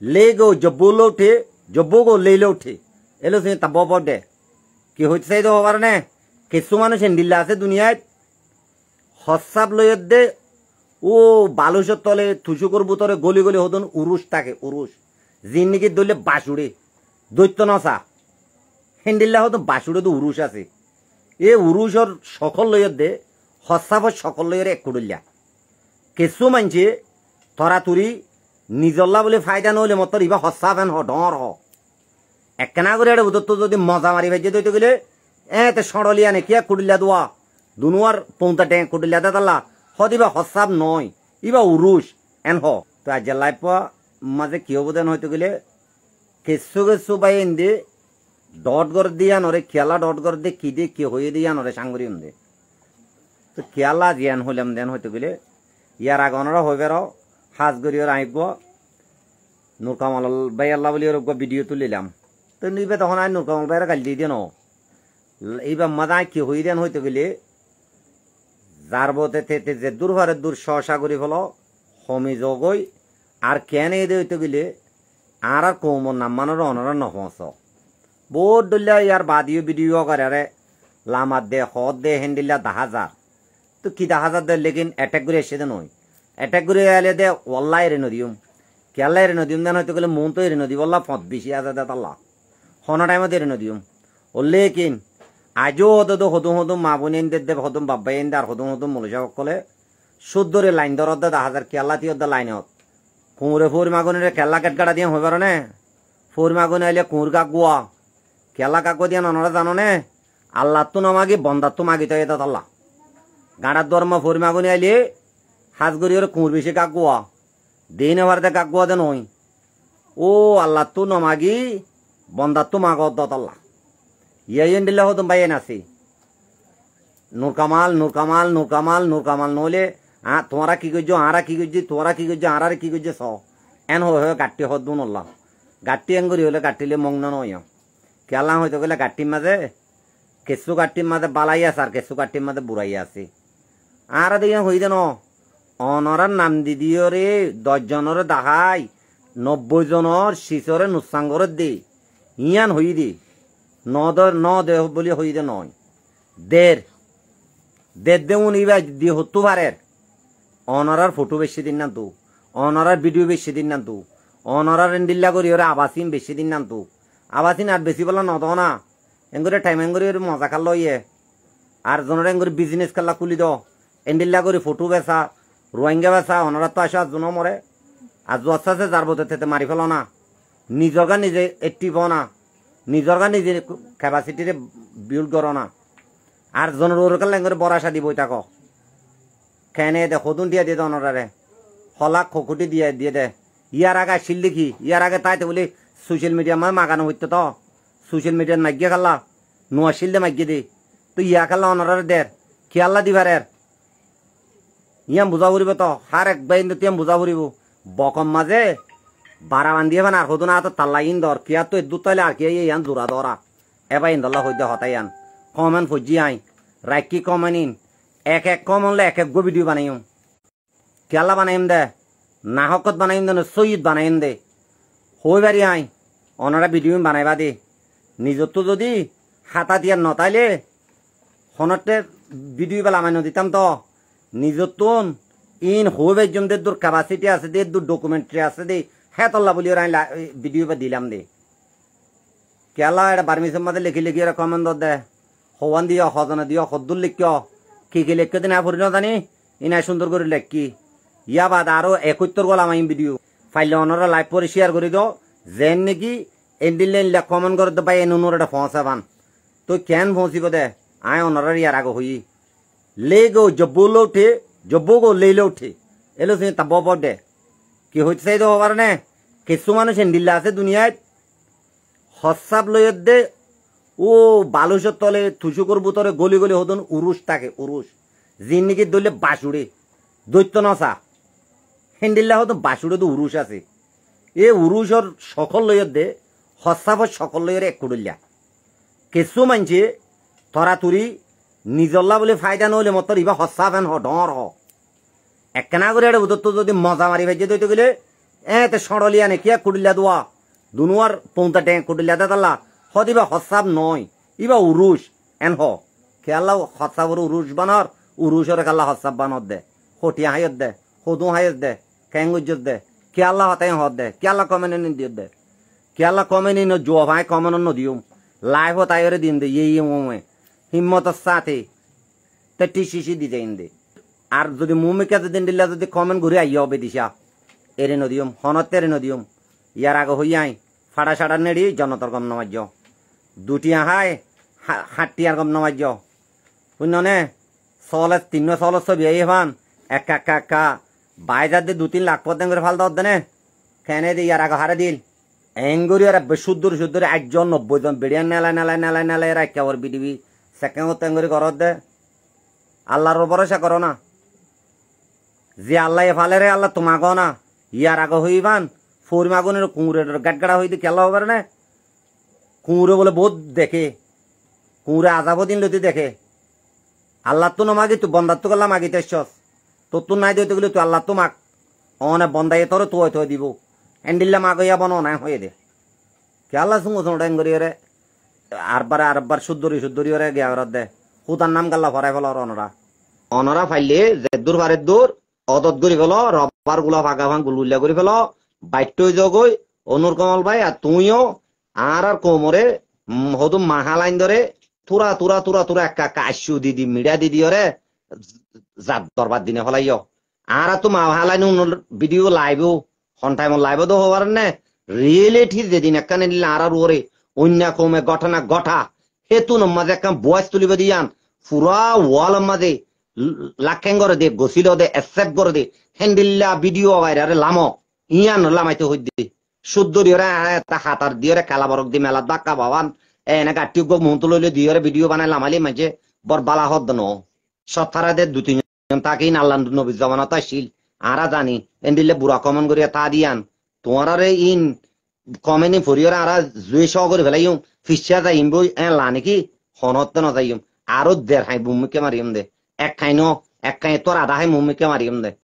গো လေကိုဂျဘိုလုတ်ထေဂျဘိုကိုလေလုတ်ထေအဲ့လိုဆိုရင်တဘောပေါ့တယ် কি হইছে তো হবার না কিছু মানুষ নিল্লা আছে দুনিয়ায় হসাব লইয়ের দে ও বালুসের তলে করবো তরে গলি গলি হতন উরুষ থাকে উরুষ জিন্নিকে দইলে বাসুড়ে দৈত্য নসা হেন্ডিল্লা হতো বাসুড়ে তো উরুষ আছে এ উরুষর সকল লইয়ের দে হসাবর সকল লইয়ের এক কুড়িল্লা কিছু মানছে তুরি নিজল্লা বলে ফায়দা নহলে মত ইবা হসা ফেন হ ডর হ একেনা করে এটা উদত্ত যদি মজা মারি যে দইতে গেলে এতে তে সড়লিয়া নে কিয়া কুড়িলা দোয়া দুনুয়ার পৌঁতা ড্যাং কুড়িলা দে তাল্লা হ হসাব নয় ইবা উরুষ এন হ তো আজ পা মাঝে কি অবদান হইতে গেলে কেসু কেসু বাই এন্দে ডট গর দিয়া নরে খেলা ডট গর দে কি দে কি হয়ে দিয়া নরে সাঙ্গুরি দে তো খেলা জিয়ান হইলাম দেন হইতে গেলে ইয়ার আগনরা হইবে র আইব নূর কামাল ভাই আল্লাহ বলি ওরকম ভিডিও তুলিলাম তো নিবে তখন আর নূর কামাল ভাইয়ের গালি দিয়ে দেন এইবার মাদা কি হই দেন হইতে গেলে যার বতে তেতে যে দূর হরে দূর সহসাগরি হলো হমি জগই আর কেন এদের হইতে গেলে আর আর কৌমর নাম মানুষ অনরা নহস বহুত দলিয়া ইয়ার বাদিও ভিডিও করে রে লামার দে হ দে হেন্ডিলা দাহাজার তো কি দাহাজার দে লেকিন অ্যাটাক করে এসে দে নয় অ্যাটাক করে এলে দে ওল্লাই রে নদিয়ম কেলা এর নদীম দেন হয়তো গেলে মন তো এর নদী বললা ফত বেশি আছে দাত তাল্লা হন টাইমত এর নদীম ওল্লে কিন আজও হতো হতুম হতুম মা বোন এন দেব হতুম বাব্বাই এন আর হতুম হতুম মলসা সকলে সুদ্দরে লাইন ধর দে দা হাজার কেলা তি অদ্দা লাইন হত কুঁড়ে ফুর মাগুনের কেল্লা কেটকাটা দিয়ে হইবার নে ফুর মাগুন আইলে কুঁর কাকুয়া কেলা কাকু দিয়ে ননরা জানো নে আল্লাহ তো নামাগি বন্দার তো মাগি তো এটা আল্লাহ গাঁড়ার ধর্ম ফুর মাগুন আইলে ওর কুঁড় বেশি কাকুয়া দিন আমার নই ও আল্লাহ তু নমাগি বন্দা তু মাগ দতল্লা ইয়েন দিলে হতো ভাই নাসি নূর কামাল নূর কামাল নূর কামাল নূর কামাল নইলে আ কি করছো আঁরা কি করছি তোমরা কি করছো আরা কি করছে স এন হয়ে হয়ে গাঠটি হত দুন অল্লাহ এন করি হলে মং মগ্ন নয় কেলা হয়তো গেলে গাঠটির মাঝে কেঁচু গাঠটির মাঝে বালাই আছে আর কেঁচু গাঠটির মাঝে বুড়াই আছে আর দিকে হই ন অনরার নাম দিদি রে দশ জনের দাহাই নব্বই জনের শিশরে নুসাঙ্গর দে ইয়ান হই দে ন দেহ বলে হই দে নয় দের দের দে উনি বা দি হতো পারের অনরার ফটো বেশি দিন না তো অনরার ভিডিও বেশি দিন না তো অনরার এন্ডিল্লা করি ওরা আবাসিন বেশি দিন না তো আবাসিন আর বেশি বলা নদ না এঙ্গুরে টাইম এঙ্গুরি ওর মজা খাল ইয়ে আর জনের এঙ্গুরি বিজনেস খেলা খুলি দ এন্ডিল্লা করি ফটো বেসা রোহিঙ্গা বেসা হনরা তো আসা জুনো মরে আর জসাসে যার বোতে তেতে মারি ফেলো না গা নিজে এটিভ না গা নিজে ক্যাপাসিটিরে বিল্ড করো না আর জনরোরকাল লেঙ্গরে বড় আশা দিব তাক খেনে দে হদুন দিয়ে দিয়ে দে অনরারে হলা খকুটি দিয়ে দিয়ে দে ইয়ার আগে আসিল দেখি ইয়ার আগে তাইতে বলি সোশ্যাল মিডিয়া মানে মাগানো হইতো তো সোশ্যাল মিডিয়ার মাগিয়ে খাল্লা নোয়া দে মাগিয়ে দে তো ইয়া খাল্লা অনরারে দের খেয়াল্লা দিবার এর ইয়াম বুঝা ফুরিব তো হার এক বাইন তিয়াম বুঝা ফুরিব বকম মাঝে বারা বান দিয়ে আর হদুন হাত তাল্লা ইন দর কিয়া তো দু তাইলে আর কিয়া ইয়ান জোড়া দরা এবা ইন দল্লা হইতে হতাই আন কমেন ফুজি আই রাইকি কমেন ইন এক এক কমনলে এক এক গো ভিডিও বানাইম কেলা বানাইম দে নাহকত বানাইম দে সৈয়দ বানাইম দে হই বাড়ি আই অনারা ভিডিও বানাইবা দে নিজতো যদি হাতা দিয়ার নতাইলে হনতে ভিডিও বেলা মাইন দিতাম তো নিজতন ইন হবে একজন দূর ক্যাপাসিটি আছে দে দূর ডকুমেন্টারি আছে দে হ্যাঁ তল্লা বলি ওরা ভিডিও বা দিলাম দে কেলা এটা পারমিশন মাঝে লিখি লিখি ওরা কমেন্ট দে হওয়ান দিও হজনে দিও হদ্দুর লিখিও কি কি লিখিও না ভরি জানি ইনাই সুন্দর করে লেখি ইয়া বাদ আরো একত্তর গলাম আমি ভিডিও ফাইলে অনরা লাইভ করে শেয়ার করে দাও যেন নাকি এন্ডিল কমেন্ট করে দে ভাই এনুনোর এটা পৌঁছাবান তো কেন পৌঁছিব দে আয় অনরার ইয়ার আগে হই গো লে လေကိုဂျပူလို့ထေဂျပူကိုလေလို့ထေအဲ့လိုဆိုရင်တဘောပေါက်တယ် কি হইতে চাই তো হবার নে কিছু মানুষ হেন্ডিল্লা আছে দুনিয়ায় হসাব লইয়ের দে ও বালুসের তলে থুসুকর বুতরে গলি গলি হতন উরুস থাকে উরুস জিন্দিগি দইলে বাসুড়ে দৈত্য নসা হেন্ডিল্লা হতো বাসুড়ে তো উরুস আছে এ উরুসর সকল লইয়ের দে হসাবর সকল লইয়ের এক কুড়িল্লা কিছু মানছে তুরি নিজল্লা বলে ফায়দা নহলে মত ইবা হসা ফেন হ ডর হ একখানা করে এটা উদত্ত যদি মজা মারি ভাই দইতে গেলে এতে তে সড়লিয়া নে কিয়া দোয়া দুনুয়ার পৌঁতা ট্যাং কুড়িলা দে তাল্লা হত ইবা হসাব নয় ইবা উরুষ এন হ খেয়াল্লা হসাবর উরুষ বানর উরুষরে খেয়াল্লা হসাব বানর দে হটিয়া হাইয়ত দে হদু হাইয়ত দে খেঙ্গুজ্জত দে খেয়াল্লা হতাই হত দে খেয়াল্লা কমেনে নিন দে খেয়াল্লা কমেনি ন জো ভাই কমেন ন দিউম লাইভ হতাই দিন দে ইয়ে ইয়ে হিম্মতের সাথে তা টিসি দিতে ইন্দে আর যদি মুমিকে যদি দিল্লা যদি কমেন ঘুরে আই হবে দিশা এরে নদীম হনত এরে নদীম ইয়ার আগে হইয়াই ফাড়া সাড়া নেড়ি জনতর গম নামাজ্য দুটি আহায় হাটটি আর গম শূন্য নে সলস তিন সল ছবি এই হান এক একা একা বাইজার দিয়ে দু তিন লাখ পদেন করে ফাল দাও দেনে খেনে দি ইয়ার আগে হারে দিল এঙ্গুরি আর শুদ্ধ শুদ্ধ একজন নব্বই জন বেড়িয়ান নেলায় নেলায় নেলায় নেলায় এরা একেবারে বিডিবি সেকেও তেঙ্গুরি করত দে আল্লাহর ভরসা করো না যে আল্লাহ ফালে রে আল্লাহ তোমাকেও না ইয়ার আগে হইবান ফোর মাগুনের কুঁড়ে গাটগাড়া হইতে খেলা হবে না কুঁড়ে বলে বোধ দেখে কুঁড়ে দিন লতি দেখে আল্লাহ তো নমাগি তুই বন্দার তো গেলাম আগিতে সস তোর তো নাই দিতে গেলি তুই আল্লাহ তো মাক অনে বন্দাই তোর তুই তুই দিব এন্ডিল্লা মাগ ইয়া বন না হয়ে দে কে আল্লাহ সুমো সোনা ড্যাঙ্গরি রে আরবার আরবার সুদ্দরি সুদ্দরি ওরে গিয়া ওরা দে হুতার নাম গাল্লা ফরাই ফেল অনরা অনরা ফাইলে যে দূর ভারে দূর অদত করি ফেল রবার গুলা ফাঁকা ফাং গুলগুলা করি ফেল বাইট জগই অনুর কমল ভাই আর তুইও আর আর কোমরে হদু মাহালাইন ধরে তুরা তুরা তুরা তুরা একা কাশু দিদি মিডিয়া দিদি ওরে জাত দরবার দিনে ফলাইও আর তো মাহালাইন ভিডিও লাইভ হন টাইম লাইভ তো হবার না রিয়েলিটি যেদিন একা নিলে আর আর ওরে অন্য কমে ঘটনা ঘটা হেতু মাঝে একখান বয়স তুলিব দিয়ান পুরা ওয়াল মাঝে লাখেন করে দে গছিল দে এসেপ্ট করে দে হ্যান্ডিল্লা ভিডিও বাইরে লাম ইয়ান লামাইতে হই দে শুদ্ধ দিয়রে হাতার দিয়রে কালাবরক দি মেলা দাক্কা বাবান এনে গাটি গো মহন্ত লইলে দিয়ে ভিডিও বানাই লামালি মাঝে বর বালা হদ ন সত্তারা দে দু তিনজন তাকে নাল্লান নবী জমানতা শিল আরা জানি এন্ডিল্লা বুড়া কমন করিয়া তা দিয়ান তোমার ইন কমেনি ফুরিয়র আরা জুয়ে সহ করে ফেলাইম ফিসা যাইম বই লা নাকি হনত নজাইম আরো দেড় হাই বুমিকে মারিম দে এক খাই ন এক খাই তোর আধা হাই মুমিকে মারিম দে